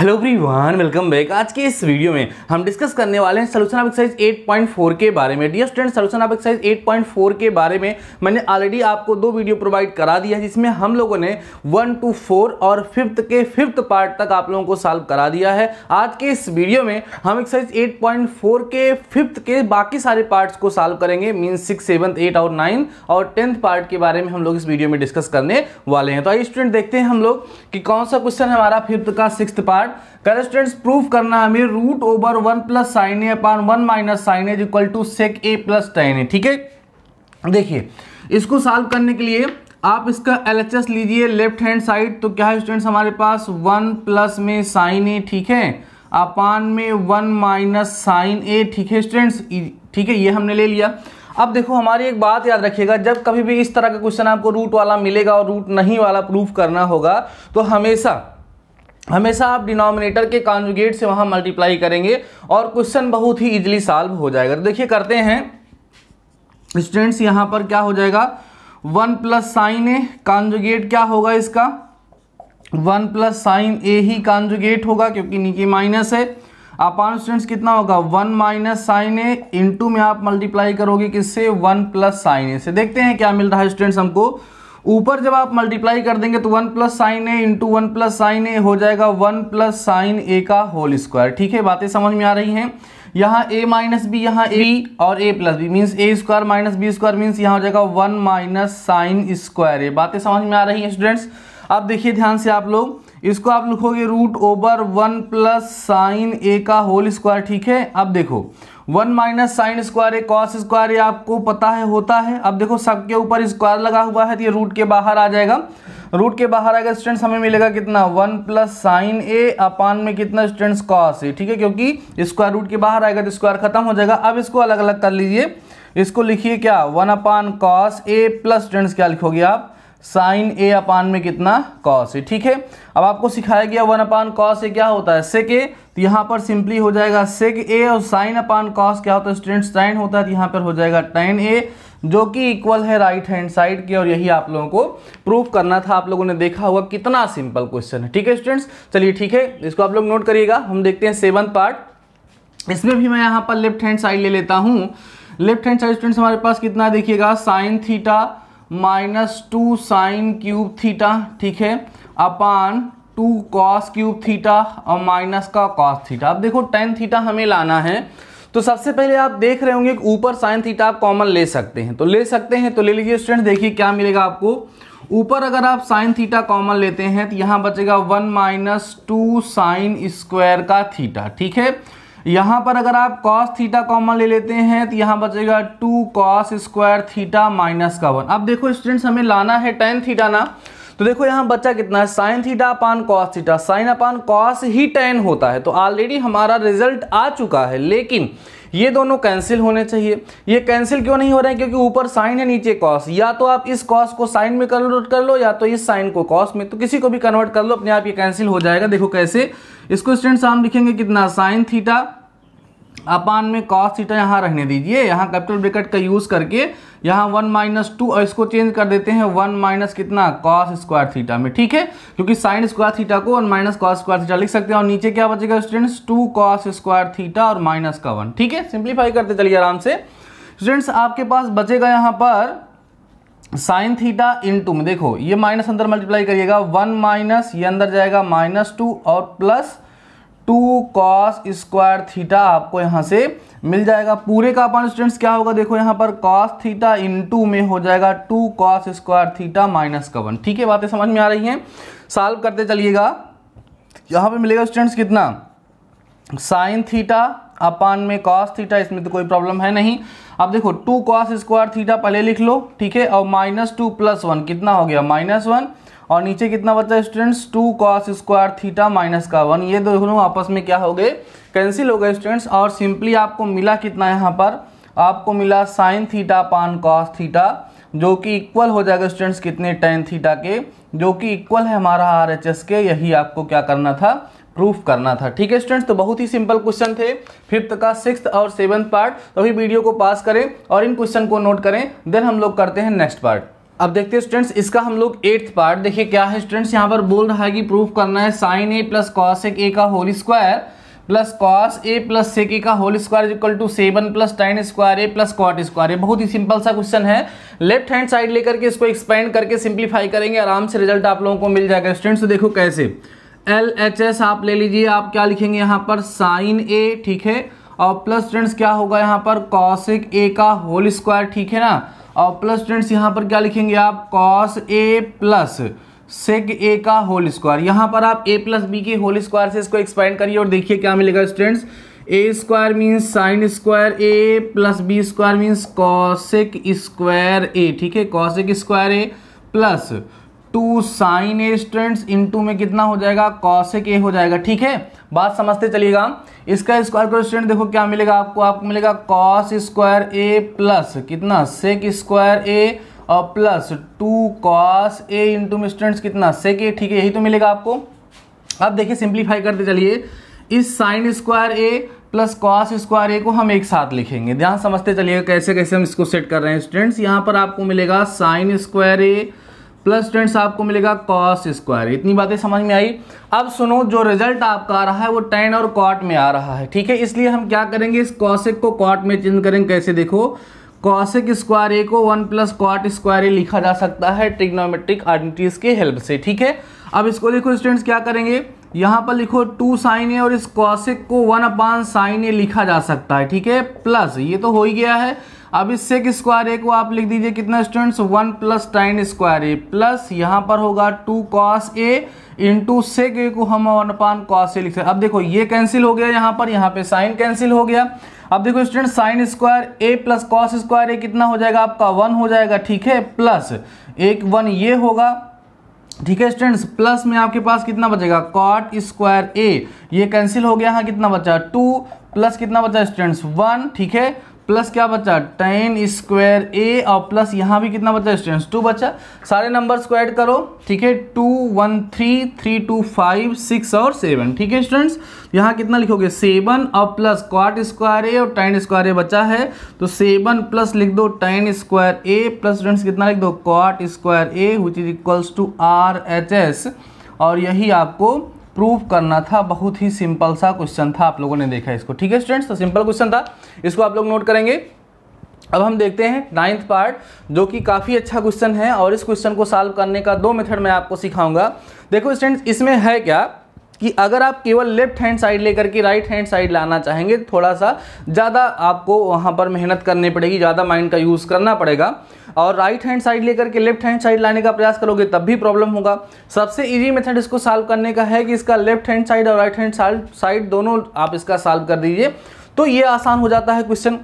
hello everyone welcome back आज के इस वीडियो में हम डिस्कस करने वाले हैं सोल्यूशन ऑफ एक्सरसाइज 8.4 के बारे में dear student solution of point 8.4 के बारे में मैंने ऑलरेडी आपको दो वीडियो प्रोवाइड करा दिया है जिसमें हम लोगों ने वन टू फोर और फिफ्थ के फिफ्थ पार्ट तक आप लोगों को सॉल्व करा दिया है आज के इस वीडियो में हम एक्सरसाइज एट के फिफ्थ के बाकी सारे पार्ट्स को सॉल्व करेंगे मीन सिक्स सेवन्थ एट और नाइन और टेंथ पार्ट के बारे में हम लोग इस वीडियो में डिस्कस करने वाले हैं तो आइए स्टूडेंट देखते हैं हम लोग कि कौन सा क्वेश्चन हमारा फिफ्थ का six part are students proof करना हमें root over one plus sine A upon one minus sine is equal to sec A plus tan A ठीक है देखिए इसको सॉल्व करने के लिए आप इसका एल लीजिए लेफ्ट हैंड साइड तो क्या है स्टूडेंट्स हमारे पास वन प्लस में साइन ए ठीक है अपान में वन माइनस साइन ए ठीक है स्टूडेंट्स e, ठीक है ये हमने ले लिया अब देखो हमारी एक बात याद रखिएगा जब कभी भी इस तरह का क्वेश्चन आपको रूट वाला मिलेगा और रूट नहीं वाला प्रूफ करना होगा तो हमेशा हमेशा आप डिनोमिनेटर के कॉन्जुगेट से वहां मल्टीप्लाई करेंगे और क्वेश्चन बहुत ही इजिली सॉल्व हो जाएगा तो देखिए करते हैं स्टूडेंट्स यहां पर क्या हो जाएगा one plus sine A conjugate क्या होगा इसका वन प्लस साइन ए ही कॉन्जुगेट होगा क्योंकि नीचे माइनस है अपान स्टूडेंट्स कितना होगा one minus sine A into में आप मल्टीप्लाई करोगे किससे वन प्लस साइन ए से देखते हैं क्या मिल रहा है स्टूडेंट्स हमको ऊपर जब आप मल्टीप्लाई कर देंगे तो one plus sine A into one plus sine A हो जाएगा वन प्लस साइन ए का होल स्क्वायर ठीक है बातें समझ में आ रही हैं यहाँ a माइनस बी यहाँ ए और a plus B means A square minus B square means यहाँ हो जाएगा one minus sine square A बातें समझ में आ रही हैं स्टूडेंट्स अब देखिए ध्यान से आप लोग इसको आप लिखोगे root over one plus sine A का होल स्क्वायर ठीक है अब देखो one minus sine square A cos square ये आपको पता है होता है अब देखो सबके ऊपर स्क्वायर लगा हुआ है तो ये रूट के बाहर आ जाएगा रूट के बाहर आएगा स्टूडेंट्स हमें मिलेगा कितना one plus sine A upon में कितना स्टूडेंट्स कॉस ए ठीक है क्योंकि स्क्वायर रूट के बाहर आएगा तो स्क्वायर खत्म हो जाएगा अब इसको अलग अलग कर लीजिए इसको लिखिए क्या one upon cos A plus students क्या लिखोगे आप साइन ए अपान में कितना कॉस है ठीक है अब आपको सिखाया गया वन अपान कॉस ए क्या होता है सेक ए तो यहाँ पर सिंपली हो जाएगा सेक ए और साइन अपान कॉस क्या होता है स्टूडेंट साइन होता है तो यहाँ पर हो जाएगा टेन ए जो कि इक्वल है राइट हैंड साइड के और यही आप लोगों को प्रूव करना था आप लोगों ने देखा होगा कितना सिंपल क्वेश्चन है ठीक है स्टूडेंट्स चलिए ठीक है इसको आप लोग नोट करिएगा हम देखते हैं सेवन पार्ट इसमें भी मैं यहाँ पर लेफ्ट हैंड साइड ले लेता हूँ लेफ्ट हैंड साइड स्टूडेंट्स हमारे पास कितना देखिएगा sine theta minus two sine cube theta ठीक है upon two cos cube theta और माइनस का कॉस थीटा अब देखो टेन थीटा हमें लाना है तो सबसे पहले आप देख रहे होंगे ऊपर साइन थीटा आप कॉमन ले सकते हैं तो ले सकते हैं तो ले लीजिए स्टूडेंट देखिए क्या मिलेगा आपको ऊपर अगर आप साइन थीटा कॉमन लेते हैं तो यहाँ बचेगा one minus two sine square का थीटा ठीक है यहाँ पर अगर आप कॉस थीटा कॉमन ले लेते हैं तो यहाँ बचेगा two cos square theta minus का वन अब देखो स्टूडेंट्स हमें लाना है टेन थीटा ना तो देखो यहाँ बच्चा कितना है sine theta upon cos theta sine upon cos ही टेन होता है तो ऑलरेडी हमारा रिजल्ट आ चुका है लेकिन ये दोनों कैंसिल होने चाहिए ये कैंसिल क्यों नहीं हो रहे हैं क्योंकि ऊपर साइन है नीचे कॉस या तो आप इस कॉस को साइन में कन्वर्ट कर लो या तो इस साइन को कॉस में तो किसी को भी कन्वर्ट कर लो अपने आप ये कैंसिल हो जाएगा देखो कैसे इसको स्टेंट हम लिखेंगे कितना साइन थीटा अपान में कॉस थीटा यहाँ रहने दीजिए यहाँ कैपिटल ब्रिकेट का यूज़ करके यहाँ वन माइनस टू और इसको चेंज कर देते हैं वन माइनस कितना कॉस स्क्वायर थीटा में ठीक है क्योंकि साइन स्क्वायर थीटा को one minus cos square theta लिख सकते हैं और नीचे क्या बचेगा students two cos square theta और माइनस का वन ठीक है सिंप्लीफाई करते चलिए आराम से स्टूडेंट्स आपके पास बचेगा यहाँ पर साइन थीटा इन टू में देखो ये माइनस अंदर मल्टीप्लाई करिएगा वन माइनस ये अंदर जाएगा माइनस टू और plus two cos square theta आपको यहां से मिल जाएगा पूरे का अपन स्टूडेंट्स क्या होगा देखो यहां पर कॉस थीटा इनटू में हो जाएगा two cos square theta minus का वन ठीक है बातें समझ में आ रही हैं सॉल्व करते चलिएगा यहां पे मिलेगा स्टूडेंट्स कितना साइन थीटा अपान में कॉस थीटा इसमें तो कोई प्रॉब्लम है नहीं अब देखो टू कॉस स्क्वायर थीटा पहले लिख लो ठीक है और माइनस टू प्लस वन कितना हो गया माइनस वन और नीचे कितना बचा है students two cos square theta minus का वन ये दोनों आपस में क्या हो गए कैंसिल हो गए स्टूडेंट्स और सिंपली आपको मिला कितना यहाँ पर आपको मिला sine theta upon cos theta जो कि इक्वल हो जाएगा स्टूडेंट्स कितने टेन थीटा के जो कि इक्वल है हमारा आर एच एस के यही आपको क्या करना था प्रूफ करना था ठीक है स्टूडेंट्स तो बहुत ही सिंपल क्वेश्चन थे फिफ्थ का सिक्स और सेवन्थ पार्ट तो अभी वीडियो को पास करें और इन क्वेश्चन को नोट करें देन हम लोग करते हैं नेक्स्ट पार्ट अब देखते हैं स्टूडेंट्स इसका हम लोग एट्थ पार्ट देखिए क्या है स्टूडेंट्स यहाँ पर बोल रहा है कि प्रूफ करना है साइन ए प्लस कॉस एक ए का whole square plus cos A plus sec A का whole square equal to seven plus tan square A plus cot square ये बहुत ही सिंपल सा क्वेश्चन है लेफ्ट हैंड साइड लेकर के इसको एक्सपेंड करके सिंप्लीफाई करेंगे आराम से रिजल्ट आप लोगों को मिल जाएगा स्टूडेंट्स देखो कैसे एल एच एस आप ले लीजिए आप क्या लिखेंगे यहाँ पर साइन ए ठीक है और प्लस स्टूडेंट्स क्या होगा यहाँ पर कॉसिक ए का होल स्क्वायर ठीक है ना और प्लस स्टूडेंट्स यहाँ पर क्या लिखेंगे आप cos A plus sec A का होल स्क्वायर यहाँ पर आप ए प्लस बी के होल स्क्वायर से इसको एक्सपेंड करिए और देखिए क्या मिलेगा students A square means sine square A plus B square means cosec square A ठीक है cosec square A plus two sine A students into में कितना हो जाएगा कॉसेक ए हो जाएगा ठीक है बात समझते चलिएगा इसका स्क्वायर करो स्टूडेंट देखो क्या मिलेगा आपको आपको मिलेगा कॉस स्क्वायर ए प्लस कितना सेक स्क्वायर ए और plus two cos A into में स्टूडेंट्स कितना सेक ए ठीक है यही तो मिलेगा आपको अब देखिए सिंप्लीफाई करते चलिए इस sine square A plus cos square A को हम एक साथ लिखेंगे ध्यान समझते चलिएगा कैसे कैसे हम इसको सेट कर रहे हैं स्टूडेंट्स यहाँ पर आपको मिलेगा sine square A plus students आपको मिलेगा कॉस स्क्वायर इतनी बातें समझ में आई अब सुनो जो रिजल्ट आपका आ रहा है वो टेन और कॉट में आ रहा है ठीक है इसलिए हम क्या करेंगे इस कॉसिक को कॉट में चेंज करेंगे कैसे देखो कॉसिक स्क्वायर ए को one plus cot square A लिखा जा सकता है ट्रिग्नोमेट्रिक आइडेंटिटीज के हेल्प से ठीक है अब इसको देखो स्टूडेंट्स क्या करेंगे यहाँ पर लिखो टू साइन ए और इस कॉसिक को वन अपान साइन ए लिखा जा सकता है ठीक है प्लस ये तो हो ही गया है अब इस सेक स्क्वायर ए को आप लिख दीजिए कितना students one plus tan square A plus यहाँ पर होगा two cos A into sec A को हम वन अपान कॉस ए लिख सकते अब देखो ये कैंसिल हो गया यहाँ पर यहाँ पे साइन कैंसिल हो गया अब देखो student sine square A plus cos square A कितना हो जाएगा आपका वन हो जाएगा ठीक है प्लस एक वन ये होगा ठीक है स्टूडेंट्स प्लस में आपके पास कितना बचेगा कॉट स्क्वायर ए ये कैंसिल हो गया हाँ कितना बचा टू प्लस कितना बचा स्टूडेंट्स वन ठीक है प्लस क्या बचा टेन स्क्वायर ए और प्लस यहाँ भी कितना बचा स्टूडेंट्स टू बचा सारे नंबर्स को ऐड करो ठीक है two one three three two five six और सेवन ठीक है स्टूडेंट्स यहाँ कितना लिखोगे सेवन और प्लस क्वाट स्क्वायर ए और टेन स्क्वायर ए बचा है तो सेवन प्लस लिख दो tan square A plus students कितना लिख दो cot square A which is equals to R H S और यही आपको प्रूव करना था बहुत ही सिंपल सा क्वेश्चन था आप लोगों ने देखा इसको ठीक है स्टूडेंट्स तो सिंपल क्वेश्चन था इसको आप लोग नोट करेंगे अब हम देखते हैं नाइन्थ पार्ट जो कि काफ़ी अच्छा क्वेश्चन है और इस क्वेश्चन को सॉल्व करने का दो मेथड मैं आपको सिखाऊंगा देखो स्टूडेंट्स इसमें है क्या कि अगर आप केवल लेफ्ट हैंड साइड लेकर के राइट हैंड साइड लाना चाहेंगे तो थोड़ा सा ज़्यादा आपको वहाँ पर मेहनत करनी पड़ेगी ज़्यादा माइंड का यूज़ करना पड़ेगा और राइट हैंड साइड लेकर के लेफ्ट हैंड साइड लाने का प्रयास करोगे तब भी प्रॉब्लम होगा सबसे इजी मेथड इसको सॉल्व करने का है कि इसका लेफ्ट हैंड साइड और राइट हैंड साइड दोनों आप इसका सॉल्व कर दीजिए तो ये आसान हो जाता है क्वेश्चन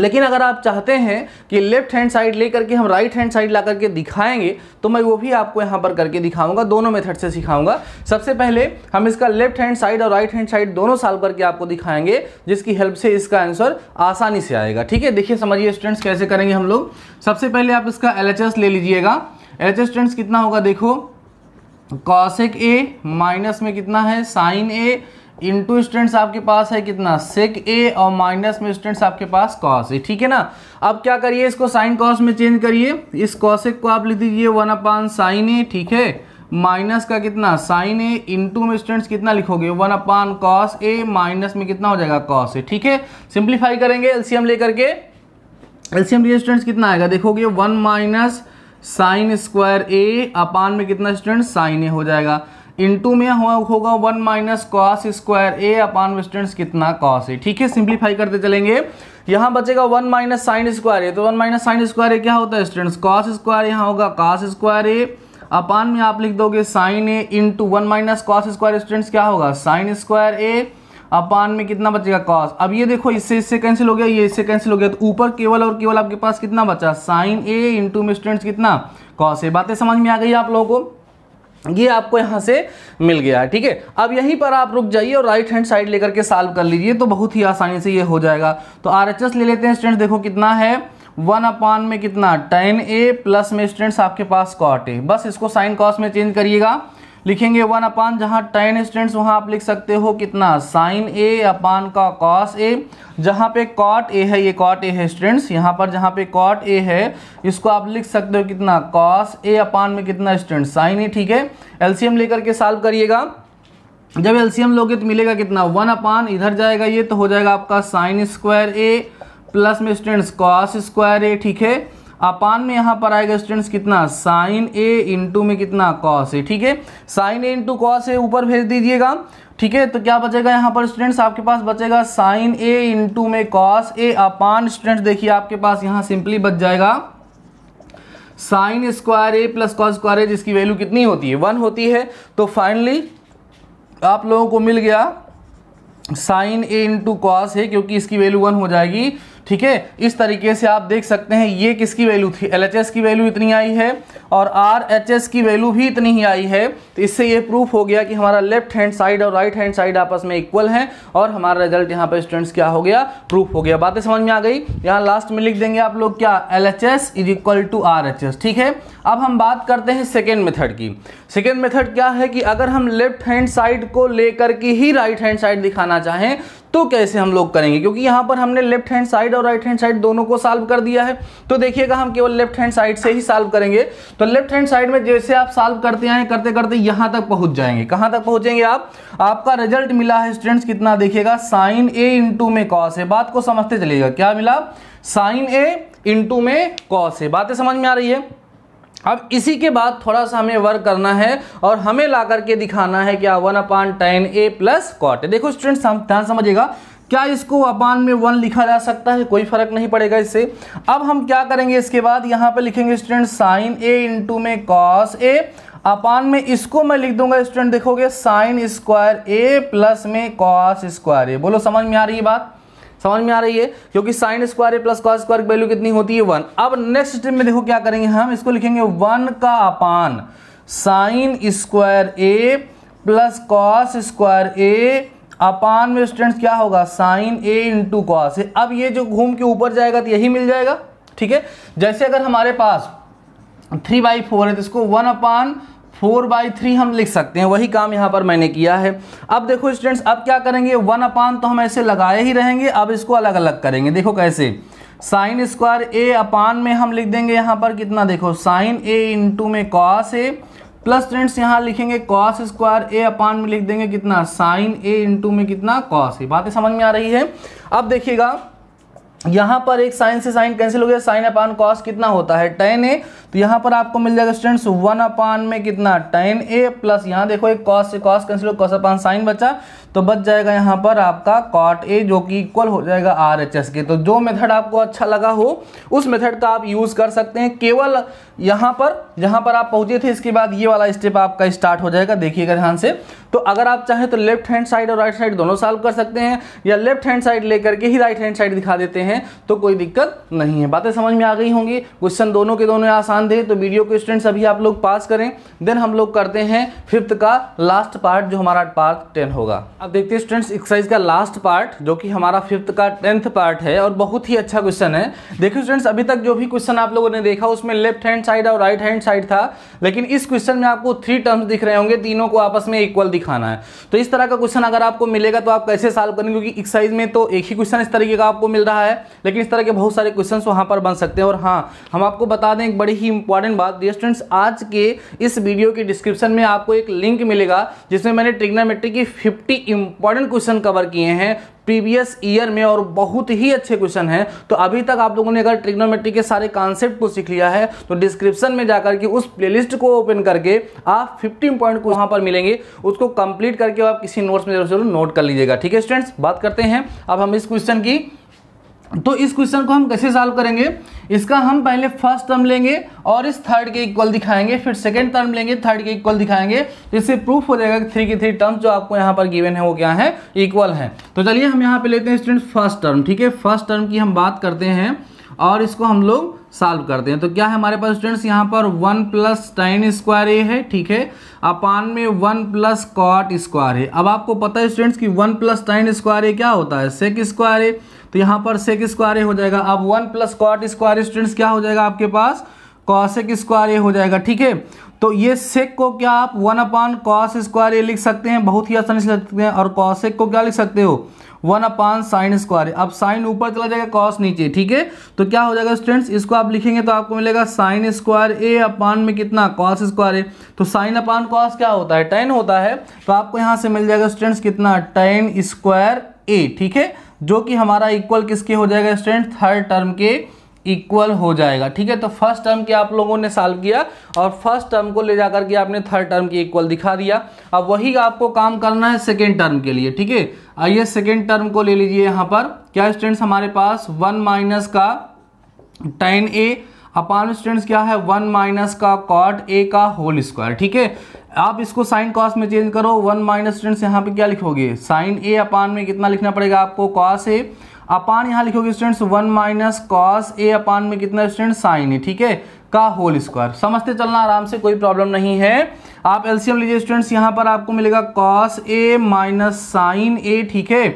लेकिन अगर आप चाहते हैं कि लेफ्ट हैंड साइड लेकर के हम राइट हैंड साइड ला करके दिखाएंगे तो मैं वो भी आपको यहाँ पर करके दिखाऊंगा दोनों मेथड से सिखाऊंगा सबसे पहले हम इसका लेफ्ट हैंड साइड और राइट हैंड साइड दोनों साल करके आपको दिखाएंगे जिसकी हेल्प से इसका आंसर आसानी से आएगा ठीक है देखिए समझिए स्टूडेंट्स कैसे करेंगे हम लोग सबसे पहले आप इसका एल ले लीजिएगा एल एच कितना होगा देखो कॉसेक ए माइनस में कितना है साइन ए इंटू स्टूडेंट्स आपके पास है कितना सेक ए और माइनस में स्टूडेंट्स आपके पास कॉस ए ठीक है ना अब क्या करिए इसको साइन कॉस में चेंज करिए इस कॉसेक को आप लिख दीजिए वन अपान साइन ए ठीक है माइनस का कितना साइन ए इंटू में स्टूडेंट्स कितना लिखोगे one upon cos A minus में कितना हो जाएगा कॉस ए ठीक है सिंप्लीफाई करेंगे एलसीएम लेकर के एलसीएम लिए स्टूडेंट्स कितना आएगा देखोगे one minus sine square A upon में कितना स्टूडेंट्स साइन ए हो जाएगा इंटू में हो, होगा one minus cos square A upon students कितना कॉस है ठीक है सिंप्लीफाई करते चलेंगे यहाँ बचेगा one minus sine square A तो one minus sine square A क्या होता है स्टूडेंट्स कॉस स्क्वायर यहाँ होगा कॉस स्क्वायर ए अपान में आप लिख दोगे sine A into one minus cos square students क्या होगा साइन स्क्वायर ए अपान में कितना बचेगा कॉस अब ये देखो इससे इससे कैंसिल हो गया ये इससे कैंसिल हो गया तो ऊपर केवल और केवल आपके पास कितना बचा साइन ए इंटू में स्टूडेंट्स कितना कॉस ए बातें समझ में आ गई आप लोगों को ये आपको यहाँ से मिल गया है ठीक है अब यहीं पर आप रुक जाइए और राइट हैंड साइड लेकर के सॉल्व कर लीजिए तो बहुत ही आसानी से ये हो जाएगा तो आर एच एस ले लेते हैं स्टूडेंट देखो कितना है वन अपान में कितना टेन ए प्लस में स्टूडेंट्स आपके पास कॉट ए बस इसको साइन कॉस में चेंज करिएगा लिखेंगे वन अपान जहाँ टेन स्टूडेंट्स वहाँ आप लिख सकते हो कितना साइन ए अपान का कॉस ए जहाँ पे कॉट ए है ये कॉट ए है स्टूडेंट्स यहाँ पर जहाँ पे कॉट ए है इसको आप लिख सकते हो कितना कॉस ए अपान में कितना स्टूडेंट साइन ए ठीक है एलसीएम लेकर के सॉल्व करिएगा जब एलसीएम लोगे तो मिलेगा कितना वन अपान इधर जाएगा ये तो हो जाएगा आपका साइन स्क्वायर ए प्लस में स्टूडेंट्स कॉस स्क्वायर ए ठीक है अपान में यहाँ पर आएगा स्टूडेंट्स कितना साइन ए इंटू में कितना कॉस ए ठीक है sine A into cos A ऊपर भेज दीजिएगा ठीक है तो क्या बचेगा यहाँ पर स्टूडेंट्स आपके पास बचेगा साइन ए इंटू में कॉस ए अपान स्टूडेंट्स देखिए आपके पास यहाँ सिंपली बच जाएगा sine square A plus cos square A जिसकी वैल्यू कितनी होती है वन होती है तो फाइनली आप लोगों को मिल गया साइन ए इंटू कॉस है क्योंकि इसकी वैल्यू वन हो जाएगी ठीक है इस तरीके से आप देख सकते हैं ये किसकी वैल्यू थी एल की वैल्यू इतनी आई है और आर की वैल्यू भी इतनी ही आई है तो इससे ये प्रूफ हो गया कि हमारा लेफ्ट हैंड साइड और राइट हैंड साइड आपस में इक्वल है और हमारा रिजल्ट यहाँ पर स्टूडेंट्स क्या हो गया प्रूफ हो गया बातें समझ में आ गई यहाँ लास्ट में लिख देंगे आप लोग क्या L H S is equal to R H S ठीक है अब हम बात करते हैं सेकेंड मेथड की सेकेंड मेथड क्या है कि अगर हम लेफ्ट हैंड साइड को लेकर के ही राइट हैंड साइड दिखाना चाहें तो कैसे हम लोग करेंगे क्योंकि यहाँ पर हमने लेफ्ट हैंड साइड और राइट हैंड साइड दोनों को सॉल्व कर दिया है तो देखिएगा हम केवल लेफ्ट हैंड साइड से ही सॉल्व करेंगे तो लेफ्ट हैंड साइड में जैसे आप सॉल्व करते आए करते करते यहाँ तक पहुँच जाएंगे कहाँ तक पहुँचेंगे आप आपका रिजल्ट मिला है स्टूडेंट्स कितना देखिएगा साइन ए इंटू में कॉस है बात को समझते चलिएगा क्या मिला साइन ए इंटू में कॉस है बातें समझ में आ रही है अब इसी के बाद थोड़ा सा हमें वर्क करना है और हमें ला करके दिखाना है क्या one upon tan A plus cot देखो स्टूडेंट्स ध्यान समझिएगा क्या इसको अपान में वन लिखा जा सकता है कोई फर्क नहीं पड़ेगा इससे अब हम क्या करेंगे इसके बाद यहाँ पे लिखेंगे स्टूडेंट साइन ए इंटू में कॉस ए अपान में इसको मैं लिख दूंगा स्टूडेंट देखोगे साइन स्क्वायर ए प्लस में कॉस स्क्वायर ए बोलो समझ में आ रही है बात समझ में आ रही है क्योंकि sine square plus cos square की वैल्यू कितनी होती है वन अब नेक्स्ट स्टेप में देखो क्या करेंगे हम इसको लिखेंगे वन का upon sine square A plus cos square A upon में स्टूडेंट्स क्या होगा साइन ए इंटू कॉस अब ये जो घूम के ऊपर जाएगा तो यही मिल जाएगा ठीक है जैसे अगर हमारे पास थ्री बाई फोर है तो इसको one upon four by three हम लिख सकते हैं वही काम यहाँ पर मैंने किया है अब देखो स्टूडेंट्स अब क्या करेंगे वन अपान तो हम ऐसे लगाए ही रहेंगे अब इसको अलग अलग करेंगे देखो कैसे साइन स्क्वायर ए अपान में हम लिख देंगे यहाँ पर कितना देखो साइन ए इंटू में कॉस ए प्लस स्टूडेंट्स यहाँ लिखेंगे कॉस स्क्वायर ए अपान में लिख देंगे कितना साइन ए इंटू में कितना कॉस ए बातें समझ में आ रही है अब देखिएगा यहाँ पर एक साइन से साइन कैंसिल हो गया साइन अपान कॉस कितना होता है टेन ए तो यहाँ पर आपको मिल जाएगा स्टूडेंट्स वन अपान में कितना टेन ए प्लस यहाँ देखो एक कॉस से कॉस कैंसिल हो कॉस अपान साइन बचा तो बच जाएगा यहाँ पर आपका कॉट ए जो कि इक्वल हो जाएगा आर एच एस के तो जो मेथड आपको अच्छा लगा हो उस मेथड का आप यूज़ कर सकते हैं केवल यहाँ पर जहाँ पर आप पहुँचे थे इसके बाद ये वाला स्टेप आपका स्टार्ट हो जाएगा देखिएगा ध्यान से तो अगर आप चाहें तो लेफ्ट हैंड साइड और राइट साइड दोनों सॉल्व कर सकते हैं या लेफ्ट हैंड साइड लेकर के ही राइट हैंड साइड दिखा देते हैं तो कोई दिक्कत नहीं है बातें समझ में आ गई होंगी क्वेश्चन दोनों के दोनों आसान थे तो वीडियो को स्टूडेंट्स अभी आप लोग पास करें देन हम लोग करते हैं फिफ्थ का लास्ट पार्ट जो हमारा पार्ट टेन होगा अब देखते हैं स्टूडेंट्स एक्सरसाइज का लास्ट पार्ट जो कि हमारा फिफ्थ का टेंथ पार्ट है और बहुत ही अच्छा क्वेश्चन है देखिए स्टूडेंट्स अभी तक जो भी क्वेश्चन आप लोगों ने देखा उसमें लेफ्ट हैंड साइड और राइट हैंड साइड था लेकिन इस क्वेश्चन में आपको थ्री टर्म्स दिख रहे होंगे तीनों को आपस में इक्वल दिखाना है तो इस तरह का क्वेश्चन अगर आपको मिलेगा तो आप कैसे सॉल्व करेंगे क्योंकि एक्सरसाइज में तो एक ही क्वेश्चन इस तरीके का आपको मिल रहा है लेकिन इस तरह के बहुत सारे क्वेश्चन वहाँ पर बन सकते हैं और हाँ हम आपको बता दें एक बड़ी ही इंपॉर्टेंट बात डियर स्टूडेंट्स आज के इस वीडियो के डिस्क्रिप्शन में आपको एक लिंक मिलेगा जिसमें मैंने ट्रिग्नोमेट्री की फिफ्टी इंपॉर्टेंट क्वेश्चन कवर किए हैं प्रीवियस ईयर में और बहुत ही अच्छे क्वेश्चन हैं तो अभी तक आप लोगों ने अगर ट्रिग्नोमेट्री के सारे कॉन्सेप्ट को सीख लिया है तो डिस्क्रिप्शन में जाकर के उस प्लेलिस्ट को ओपन करके आप 15 पॉइंट को वहाँ पर मिलेंगे उसको कंप्लीट करके आप किसी नोट्स में जरूर जरूर नोट कर लीजिएगा ठीक है स्टूडेंट्स बात करते हैं अब हम इस क्वेश्चन की तो इस क्वेश्चन को हम कैसे सॉल्व करेंगे इसका हम पहले फर्स्ट टर्म लेंगे और इस थर्ड के इक्वल दिखाएंगे फिर सेकंड टर्म लेंगे थर्ड के इक्वल दिखाएंगे तो इससे प्रूफ हो जाएगा कि थ्री की थ्री टर्म जो आपको यहाँ पर गिवन है वो क्या है इक्वल है तो चलिए हम यहाँ पे लेते हैं स्टूडेंट फर्स्ट टर्म ठीक है फर्स्ट टर्म की हम बात करते हैं और इसको हम लोग सॉल्व करते हैं तो क्या है हमारे पास स्टूडेंट्स यहाँ पर one plus tan square A है ठीक है अपान में वन प्लस कॉट स्क्वायर है अब आपको पता है स्टूडेंट्स कि one plus tan square A क्या होता है सेक स्क्वायर ए तो यहाँ पर सेक स्क्वायर ए हो जाएगा अब one plus cot square students क्या हो जाएगा आपके पास कॉसेक स्क्वायर ए हो जाएगा ठीक है तो ये सेक को क्या आप one upon cos square A लिख सकते हैं बहुत ही आसानी से लिख सकते हैं और कॉसेक को क्या लिख सकते हो वन अपान साइन स्क्वायर अब साइन ऊपर चला जाएगा कॉस नीचे ठीक है तो क्या हो जाएगा स्टूडेंट्स इसको आप लिखेंगे तो आपको मिलेगा साइन स्क्वायर ए अपान में कितना कॉस स्क्वायर ए तो साइन अपान कॉस क्या होता है टेन होता है तो आपको यहाँ से मिल जाएगा स्टूडेंट्स कितना टेन स्क्वायर ए ठीक है जो कि हमारा इक्वल किसके हो जाएगा स्टूडेंट थर्ड टर्म के इक्वल हो जाएगा ठीक है तो फर्स्ट टर्म के आप लोगों ने सॉल्व किया और फर्स्ट टर्म को ले जाकर के आपने थर्ड टर्म के इक्वल दिखा दिया अब वही आपको काम करना है सेकेंड टर्म के लिए ठीक है आइए सेकेंड टर्म को ले लीजिए यहाँ पर क्या स्टूडेंट्स हमारे पास वन माइनस का टेन ए अपान स्टूडेंट्स क्या है वन माइनस का कॉट ए का होल स्क्वायर ठीक है आप इसको साइन कॉस में चेंज करो वन माइनस स्टूडेंट्स यहाँ पे क्या लिखोगे साइन ए अपान में कितना लिखना पड़ेगा आपको कॉस ए अपान यहाँ लिखोगे students one minus cos A upon में कितना स्टूडेंट साइन ए ठीक है का होल स्क्वायर समझते चलना आराम से कोई प्रॉब्लम नहीं है आप एलसीएम लीजिए स्टूडेंट्स यहाँ पर आपको मिलेगा cos A minus sine A ठीक है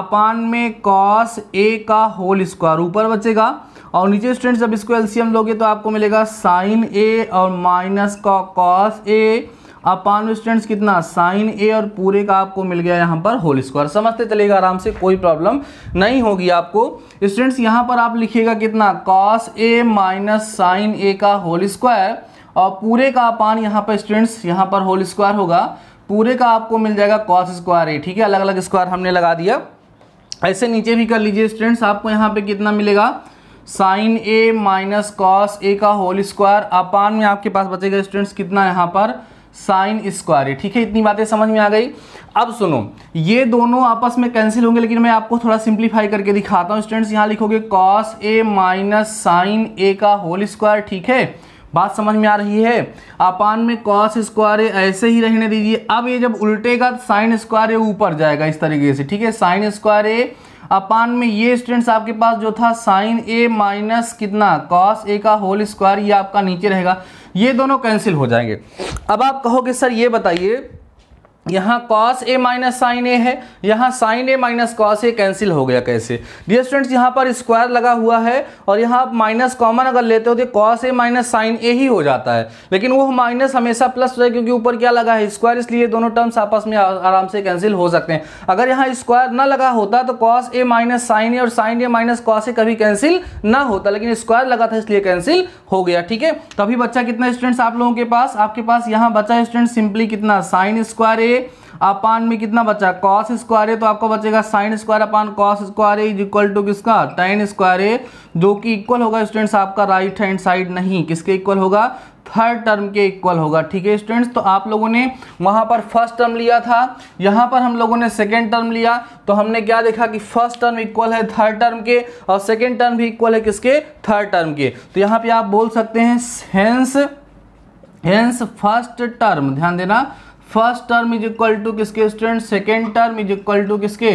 अपान में कॉस ए का होल स्क्वायर ऊपर बचेगा और नीचे स्टूडेंट्स जब इसको एलसीएम लोगे तो आपको मिलेगा साइन ए और माइनस का कॉस ए अब पानवे स्टूडेंट्स कितना साइन ए और पूरे का आपको मिल गया यहाँ पर होल स्क्वायर समझते चलेगा आराम से कोई प्रॉब्लम नहीं होगी आपको स्टूडेंट्स यहाँ पर आप लिखिएगा कितना cos A minus sine A का होल स्क्वायर और पूरे का पान यहाँ पर स्टूडेंट्स यहाँ पर होल स्क्वायर होगा पूरे का आपको मिल जाएगा कॉस स्क्वायर ए ठीक है अलग अलग स्क्वायर हमने लगा दिया ऐसे नीचे भी कर लीजिए स्टूडेंट्स आपको यहाँ पे कितना मिलेगा sine A minus cos A का होल स्क्वायर अपान में आपके पास बचेगा स्टूडेंट्स कितना यहाँ पर साइन स्क्वायर ठीक है इतनी बातें समझ में आ गई अब सुनो ये दोनों आपस में कैंसिल होंगे लेकिन मैं आपको थोड़ा सिंप्लीफाई करके दिखाता हूँ स्टूडेंट्स यहाँ लिखोगे cos A minus sine A का होल स्क्वायर ठीक है बात समझ में आ रही है अपान में कॉस स्क्वायर ऐसे ही रहने दीजिए अब ये जब उल्टेगा तो साइन स्क्वायर ऊपर जाएगा इस तरीके से ठीक है साइन स्क्वायर ए अपान में ये स्टूडेंट्स आपके पास जो था साइन ए माइनस कितना कॉस ए का होल स्क्वायर ये आपका नीचे रहेगा ये दोनों कैंसिल हो जाएंगे अब आप कहोगे सर ये बताइए यहाँ cos A minus sine A है यहाँ sine A minus cos A cancel हो गया कैसे डियर स्टूडेंट्स यहाँ पर स्क्वायर लगा हुआ है और यहाँ आप माइनस कॉमन अगर लेते हो तो cos A minus sine A ही हो जाता है लेकिन वो माइनस हमेशा प्लस हो जाए क्योंकि ऊपर क्या लगा है स्क्वायर इसलिए दोनों टर्म्स आपस में आराम से कैंसिल हो सकते हैं अगर यहाँ स्क्वायर ना लगा होता तो cos A minus sine A और sine A minus cos A कभी कैंसिल ना होता लेकिन स्क्वायर लगा था इसलिए कैंसिल हो गया ठीक है तभी बच्चा कितना स्टूडेंट्स आप लोगों के पास आपके पास यहाँ बच्चा स्टूडेंट सिंपली कितना साइन स्क्वायर ए अपान में कितना बचा कॉस स्क्वायर है तो आपका बचेगा sine square upon cos square is equal to किसका टेन स्क्वायर है जो कि इक्वल होगा स्टूडेंट्स आपका राइट हैंड साइड नहीं किसके इक्वल होगा थर्ड टर्म के इक्वल होगा ठीक है स्टूडेंट्स तो आप लोगों ने वहां पर फर्स्ट टर्म लिया था यहां पर हम लोगों ने सेकेंड टर्म लिया तो हमने क्या देखा कि फर्स्ट टर्म इक्वल है थर्ड टर्म के और सेकेंड टर्म भी इक्वल है किसके थर्ड टर्म के तो यहाँ पे आप बोल सकते हैं हेंस हेंस फर्स्ट टर्म ध्यान देना first term is equal to किसके student second term is equal to किसके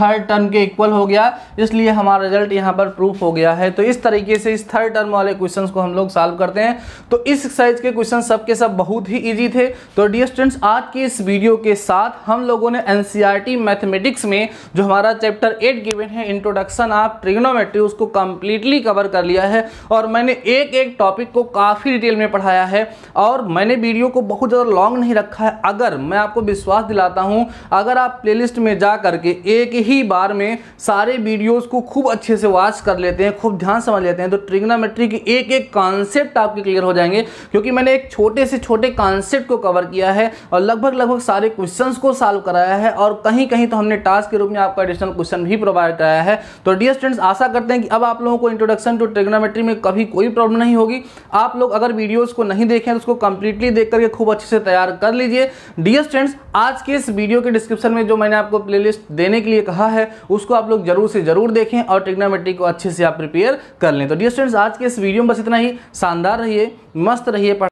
थर्ड टर्म के इक्वल हो गया इसलिए हमारा रिजल्ट यहाँ पर प्रूफ हो गया है तो इस तरीके से इस थर्ड टर्म वाले क्वेश्चन को हम लोग सॉल्व करते हैं तो इस साइज के क्वेश्चन सबके सब बहुत ही ईजी थे तो डियर स्टूडेंट्स आज के इस वीडियो के साथ हम लोगों ने एन मैथमेटिक्स e में जो हमारा चैप्टर एट गिवेन है इंट्रोडक्शन ऑफ ट्रिग्नोमेट्री उसको कंप्लीटली कवर कर लिया है और मैंने एक एक टॉपिक को काफ़ी डिटेल में पढ़ाया है और मैंने वीडियो को बहुत ज़्यादा लॉन्ग नहीं रखा है अगर मैं आपको विश्वास दिलाता हूँ अगर आप प्लेलिस्ट में जा करके एक ही ही बार में सारे वीडियोस को खूब अच्छे से वॉच कर लेते हैं खूब ध्यान समझ लेते हैं तो ट्रिग्नोमेट्री के एक एक कॉन्सेप्ट आपके क्लियर हो जाएंगे क्योंकि मैंने एक छोटे से छोटे कॉन्सेप्ट को कवर किया है और लगभग लगभग सारे क्वेश्चन को सॉल्व कराया है और कहीं कहीं तो हमने टास्क के रूप में आपका एडिशनल क्वेश्चन भी प्रोवाइड कराया है तो डियर स्टूडेंट्स आशा करते हैं कि अब आप लोगों को इंट्रोडक्शन टू ट्रिग्नोमेट्री में कभी कोई प्रॉब्लम नहीं होगी आप लोग अगर वीडियोज़ को नहीं देखें तो उसको कंप्लीटली देख करके खूब अच्छे से तैयार कर लीजिए डियर स्टूडेंट्स आज के इस वीडियो के डिस्क्रिप्शन में जो मैंने आपको प्लेलिस्ट देने के लिए कहा रहा है उसको आप लोग जरूर से जरूर देखें और टेक्नोमेट्रिक को अच्छे से आप प्रिपेयर कर लें तो डियर स्टूडेंट्स आज के इस वीडियो में बस इतना ही शानदार रहिए मस्त रहिए